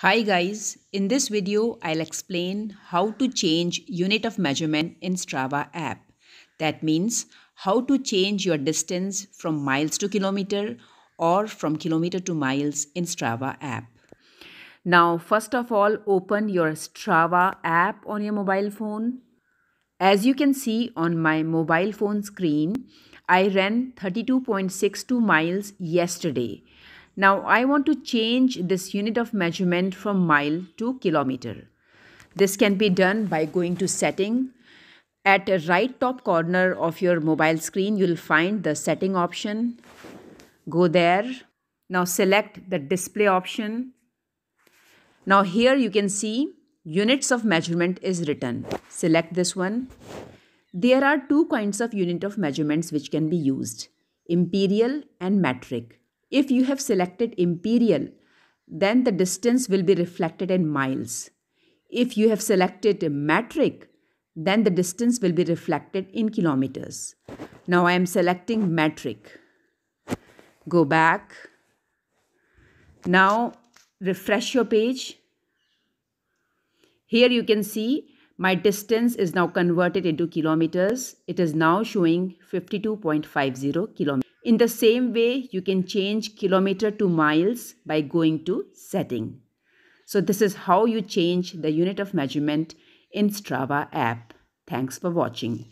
Hi guys, in this video I'll explain how to change unit of measurement in Strava app. That means how to change your distance from miles to kilometer or from kilometer to miles in Strava app. Now first of all open your Strava app on your mobile phone. As you can see on my mobile phone screen, I ran 32.62 miles yesterday. Now I want to change this unit of measurement from mile to kilometer. This can be done by going to setting. At the right top corner of your mobile screen, you'll find the setting option. Go there. Now select the display option. Now here you can see units of measurement is written. Select this one. There are two kinds of unit of measurements which can be used, imperial and metric. If you have selected imperial, then the distance will be reflected in miles. If you have selected metric, then the distance will be reflected in kilometers. Now I am selecting metric. Go back. Now refresh your page. Here you can see my distance is now converted into kilometers. It is now showing 52.50 kilometers. In the same way, you can change kilometer to miles by going to setting. So this is how you change the unit of measurement in Strava app. Thanks for watching.